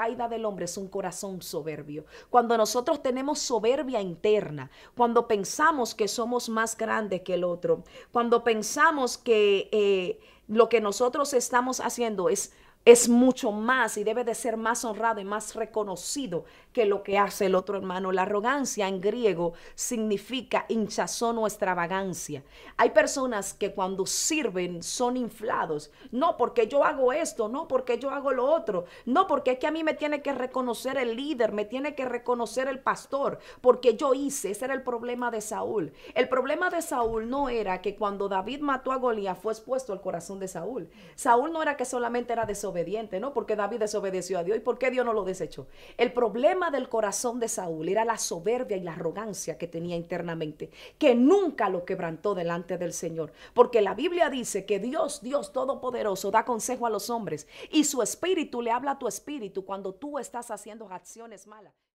caída del hombre es un corazón soberbio. Cuando nosotros tenemos soberbia interna, cuando pensamos que somos más grandes que el otro, cuando pensamos que eh, lo que nosotros estamos haciendo es es mucho más y debe de ser más honrado y más reconocido que lo que hace el otro hermano. La arrogancia en griego significa hinchazón o extravagancia. Hay personas que cuando sirven son inflados. No porque yo hago esto, no porque yo hago lo otro, no porque es que a mí me tiene que reconocer el líder, me tiene que reconocer el pastor, porque yo hice. Ese era el problema de Saúl. El problema de Saúl no era que cuando David mató a Goliat fue expuesto al corazón de Saúl. Saúl no era que solamente era de obediente, ¿no? Porque David desobedeció a Dios y por qué Dios no lo desechó. El problema del corazón de Saúl era la soberbia y la arrogancia que tenía internamente, que nunca lo quebrantó delante del Señor. Porque la Biblia dice que Dios, Dios Todopoderoso, da consejo a los hombres y su espíritu le habla a tu espíritu cuando tú estás haciendo acciones malas.